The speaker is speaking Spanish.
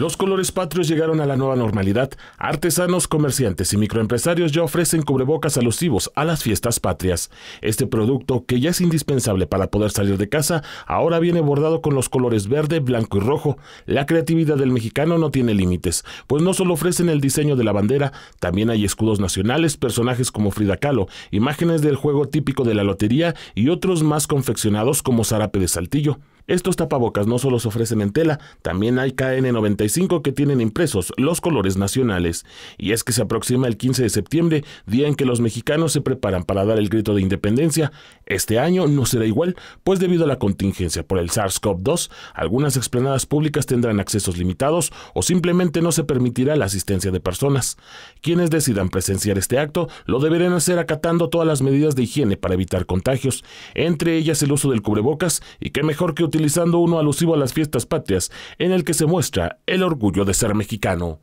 Los colores patrios llegaron a la nueva normalidad. Artesanos, comerciantes y microempresarios ya ofrecen cubrebocas alusivos a las fiestas patrias. Este producto, que ya es indispensable para poder salir de casa, ahora viene bordado con los colores verde, blanco y rojo. La creatividad del mexicano no tiene límites, pues no solo ofrecen el diseño de la bandera, también hay escudos nacionales, personajes como Frida Kahlo, imágenes del juego típico de la lotería y otros más confeccionados como zarape de Saltillo. Estos tapabocas no solo se ofrecen en tela, también hay KN95 que tienen impresos los colores nacionales. Y es que se aproxima el 15 de septiembre, día en que los mexicanos se preparan para dar el grito de independencia. Este año no será igual, pues debido a la contingencia por el SARS-CoV-2, algunas explanadas públicas tendrán accesos limitados o simplemente no se permitirá la asistencia de personas. Quienes decidan presenciar este acto lo deberán hacer acatando todas las medidas de higiene para evitar contagios, entre ellas el uso del cubrebocas y que mejor que utilizando uno alusivo a las fiestas patrias, en el que se muestra el orgullo de ser mexicano.